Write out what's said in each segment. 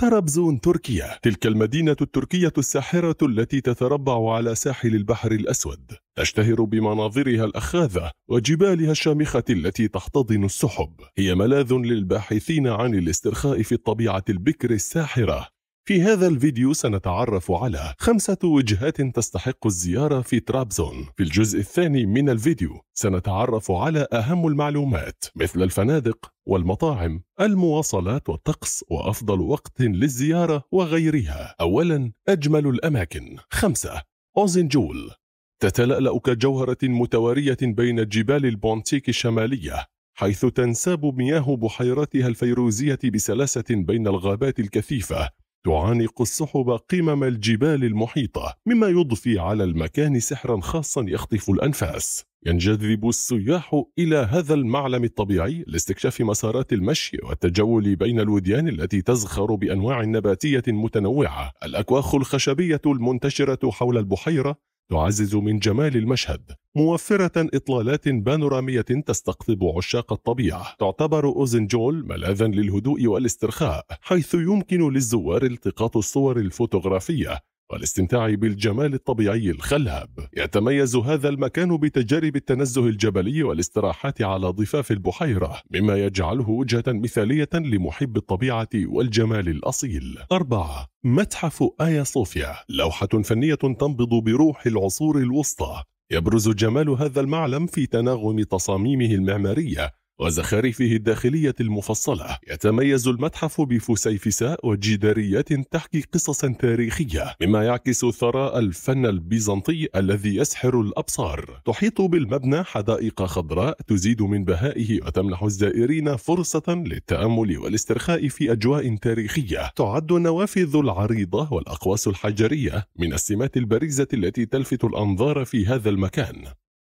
طرابزون تركيا تلك المدينة التركية الساحرة التي تتربع على ساحل البحر الأسود تشتهر بمناظرها الأخاذة وجبالها الشامخة التي تحتضن السحب هي ملاذ للباحثين عن الاسترخاء في الطبيعة البكر الساحرة في هذا الفيديو سنتعرف على خمسة وجهات تستحق الزيارة في طرابزون في الجزء الثاني من الفيديو سنتعرف على أهم المعلومات مثل الفنادق والمطاعم المواصلات والطقس وأفضل وقت للزيارة وغيرها أولا أجمل الأماكن خمسة أوزنجول تتلألأ كجوهرة متوارية بين جبال البونتيك الشمالية حيث تنساب مياه بحيراتها الفيروزية بسلاسة بين الغابات الكثيفة تعانق السحب قمم الجبال المحيطة مما يضفي على المكان سحرا خاصا يخطف الأنفاس ينجذب السياح إلى هذا المعلم الطبيعي لاستكشاف مسارات المشي والتجول بين الوديان التي تزخر بأنواع نباتية متنوعة الأكواخ الخشبية المنتشرة حول البحيرة تعزز من جمال المشهد موفرة إطلالات بانورامية تستقطب عشاق الطبيعة تعتبر أوزنجول ملاذا للهدوء والاسترخاء حيث يمكن للزوار التقاط الصور الفوتوغرافية والاستمتاع بالجمال الطبيعي الخلاب يتميز هذا المكان بتجارب التنزه الجبلي والاستراحات على ضفاف البحيرة مما يجعله وجهة مثالية لمحب الطبيعة والجمال الأصيل أربعة متحف آيا صوفيا لوحة فنية تنبض بروح العصور الوسطى يبرز جمال هذا المعلم في تناغم تصاميمه المعمارية وزخارفه الداخلية المفصلة يتميز المتحف بفسيفساء وجداريات تحكي قصصا تاريخية مما يعكس ثراء الفن البيزنطي الذي يسحر الأبصار تحيط بالمبنى حدائق خضراء تزيد من بهائه وتمنح الزائرين فرصة للتأمل والاسترخاء في أجواء تاريخية تعد النوافذ العريضة والأقواس الحجرية من السمات البريزة التي تلفت الأنظار في هذا المكان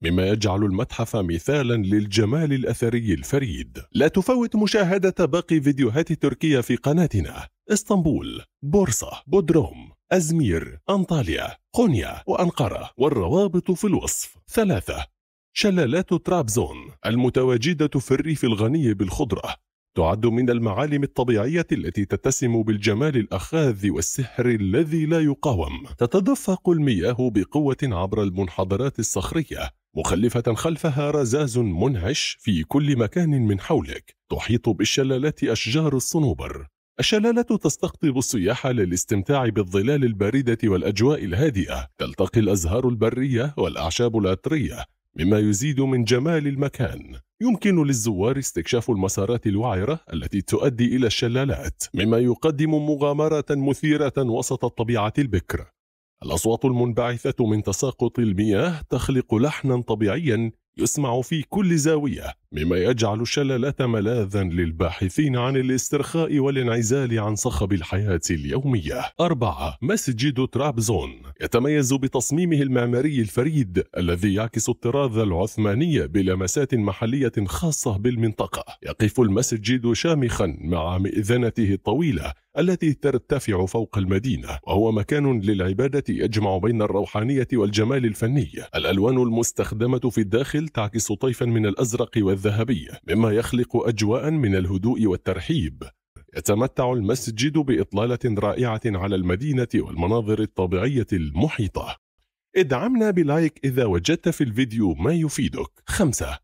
مما يجعل المتحف مثالا للجمال الأثري الفريد لا تفوت مشاهدة باقي فيديوهات تركيا في قناتنا اسطنبول، بورصة، بودروم، أزمير، أنطاليا، قونيا وأنقرة والروابط في الوصف ثلاثة شلالات طرابزون المتواجدة في الريف الغني بالخضرة تعد من المعالم الطبيعية التي تتسم بالجمال الأخاذ والسحر الذي لا يقاوم تتدفق المياه بقوة عبر المنحدرات الصخرية مخلفة خلفها رزاز منهش في كل مكان من حولك تحيط بالشلالات أشجار الصنوبر الشلالات تستقطب السياح للاستمتاع بالظلال الباردة والأجواء الهادئة تلتقي الأزهار البرية والأعشاب العطرية مما يزيد من جمال المكان يمكن للزوار استكشاف المسارات الوعرة التي تؤدي إلى الشلالات مما يقدم مغامرة مثيرة وسط الطبيعة البكر الأصوات المنبعثة من تساقط المياه تخلق لحنا طبيعيا يسمع في كل زاوية مما يجعل الشلالة ملاذا للباحثين عن الاسترخاء والانعزال عن صخب الحياة اليومية أربعة مسجد ترابزون يتميز بتصميمه المعماري الفريد الذي يعكس الطراز العثماني بلمسات محلية خاصة بالمنطقة يقف المسجد شامخا مع مئذنته الطويلة التي ترتفع فوق المدينة وهو مكان للعبادة يجمع بين الروحانية والجمال الفني الألوان المستخدمة في الداخل تعكس طيفا من الأزرق والذهبي مما يخلق أجواء من الهدوء والترحيب يتمتع المسجد بإطلالة رائعة على المدينة والمناظر الطبيعية المحيطة ادعمنا بلايك إذا وجدت في الفيديو ما يفيدك خمسة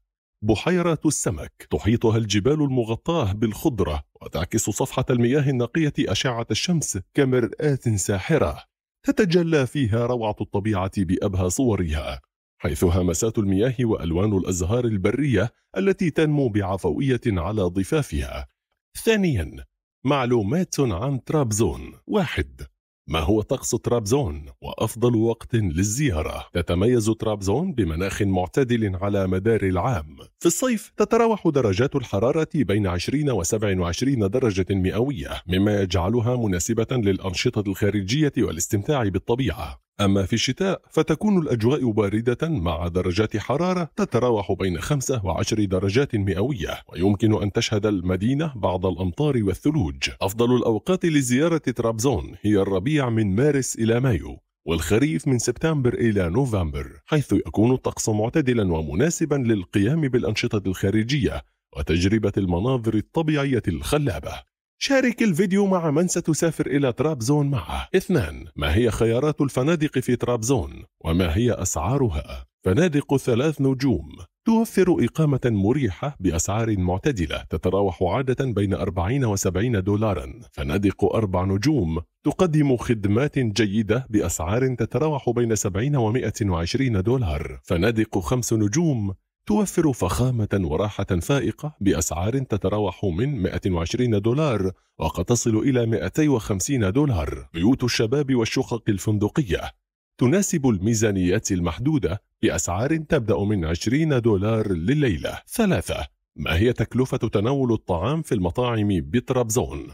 بحيرة السمك تحيطها الجبال المغطاة بالخضرة وتعكس صفحة المياه النقية أشعة الشمس كمرآة ساحرة تتجلى فيها روعة الطبيعة بأبهى صورها حيث همسات المياه وألوان الأزهار البرية التي تنمو بعفوية على ضفافها ثانيا معلومات عن ترابزون واحد ما هو طقس طرابزون وأفضل وقت للزيارة؟ تتميز طرابزون بمناخ معتدل على مدار العام في الصيف تتراوح درجات الحرارة بين 20 و 27 درجة مئوية مما يجعلها مناسبة للأنشطة الخارجية والاستمتاع بالطبيعة أما في الشتاء فتكون الأجواء باردة مع درجات حرارة تتراوح بين 5 و10 درجات مئوية ويمكن أن تشهد المدينة بعض الأمطار والثلوج أفضل الأوقات لزيارة طرابزون هي الربيع من مارس إلى مايو والخريف من سبتمبر إلى نوفمبر حيث يكون الطقس معتدلا ومناسبا للقيام بالأنشطة الخارجية وتجربة المناظر الطبيعية الخلابة شارك الفيديو مع من ستسافر إلى طرابزون معه اثنان ما هي خيارات الفنادق في طرابزون وما هي أسعارها فنادق ثلاث نجوم توفر إقامة مريحة بأسعار معتدلة تتراوح عادة بين 40 و 70 دولارا فنادق أربع نجوم تقدم خدمات جيدة بأسعار تتراوح بين 70 و 120 دولار فنادق خمس نجوم توفر فخامة وراحة فائقة بأسعار تتراوح من 120 دولار وقد تصل إلى 250 دولار بيوت الشباب والشقق الفندقية تناسب الميزانيات المحدودة بأسعار تبدأ من 20 دولار لليلة ثلاثة ما هي تكلفة تناول الطعام في المطاعم بطرابزون؟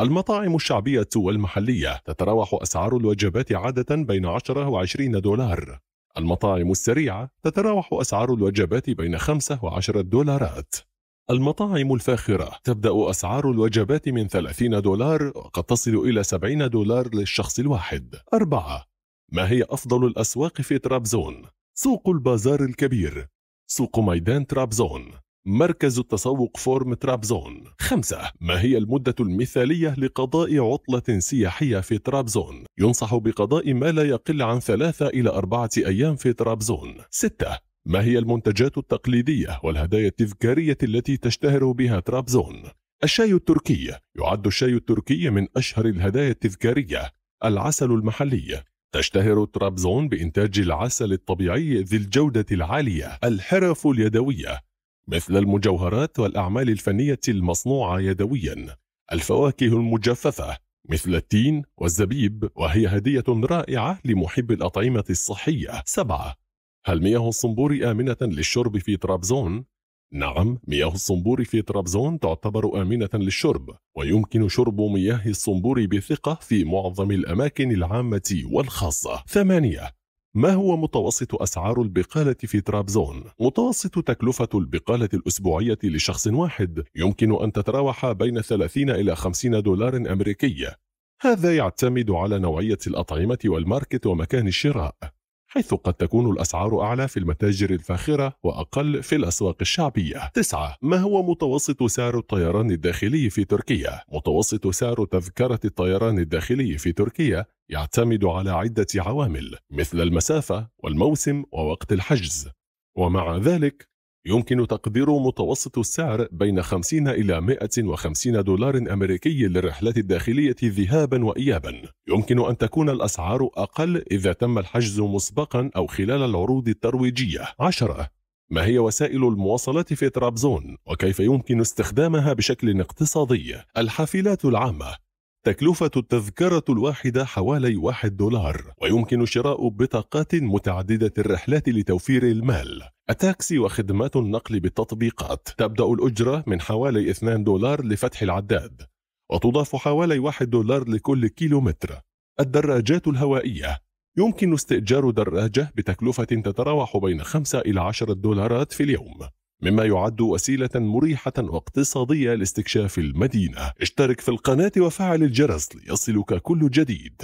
المطاعم الشعبية والمحلية تتراوح أسعار الوجبات عادة بين 10 و 20 دولار المطاعم السريعة تتراوح أسعار الوجبات بين 5 و10 دولارات المطاعم الفاخرة تبدأ أسعار الوجبات من 30 دولار وقد تصل إلى 70 دولار للشخص الواحد أربعة ما هي أفضل الأسواق في ترابزون؟ سوق البازار الكبير سوق ميدان ترابزون مركز التسوق فورم ترابزون خمسة ما هي المدة المثالية لقضاء عطلة سياحية في ترابزون؟ ينصح بقضاء ما لا يقل عن ثلاثة إلى أربعة أيام في ترابزون ستة ما هي المنتجات التقليدية والهدايا التذكارية التي تشتهر بها ترابزون؟ الشاي التركي يعد الشاي التركي من أشهر الهدايا التذكارية العسل المحلي تشتهر ترابزون بإنتاج العسل الطبيعي ذي الجودة العالية الحرف اليدوية مثل المجوهرات والأعمال الفنية المصنوعة يدويا الفواكه المجففة مثل التين والزبيب وهي هدية رائعة لمحب الأطعمة الصحية سبعة هل مياه الصنبور آمنة للشرب في طرابزون؟ نعم مياه الصنبور في طرابزون تعتبر آمنة للشرب ويمكن شرب مياه الصنبور بثقة في معظم الأماكن العامة والخاصة ثمانية ما هو متوسط أسعار البقالة في ترابزون؟ متوسط تكلفة البقالة الأسبوعية لشخص واحد يمكن أن تتراوح بين 30 إلى 50 دولار أمريكي هذا يعتمد على نوعية الأطعمة والماركت ومكان الشراء حيث قد تكون الأسعار أعلى في المتاجر الفاخرة وأقل في الأسواق الشعبية 9. ما هو متوسط سعر الطيران الداخلي في تركيا؟ متوسط سعر تذكرة الطيران الداخلي في تركيا يعتمد على عدة عوامل مثل المسافة والموسم ووقت الحجز ومع ذلك يمكن تقدير متوسط السعر بين 50 إلى 150 دولار أمريكي للرحلات الداخلية ذهابا وإيابا يمكن أن تكون الأسعار أقل إذا تم الحجز مسبقا أو خلال العروض الترويجية 10 ما هي وسائل المواصلات في طرابزون وكيف يمكن استخدامها بشكل اقتصادي الحافلات العامة تكلفة التذكرة الواحدة حوالي واحد دولار ويمكن شراء بطاقات متعددة الرحلات لتوفير المال التاكسي وخدمات النقل بالتطبيقات تبدأ الأجرة من حوالي 2 دولار لفتح العداد وتضاف حوالي 1 دولار لكل كيلومتر الدراجات الهوائية يمكن استئجار دراجة بتكلفة تتراوح بين 5 إلى 10 دولارات في اليوم مما يعد وسيلة مريحة واقتصادية لاستكشاف المدينة اشترك في القناة وفعل الجرس ليصلك كل جديد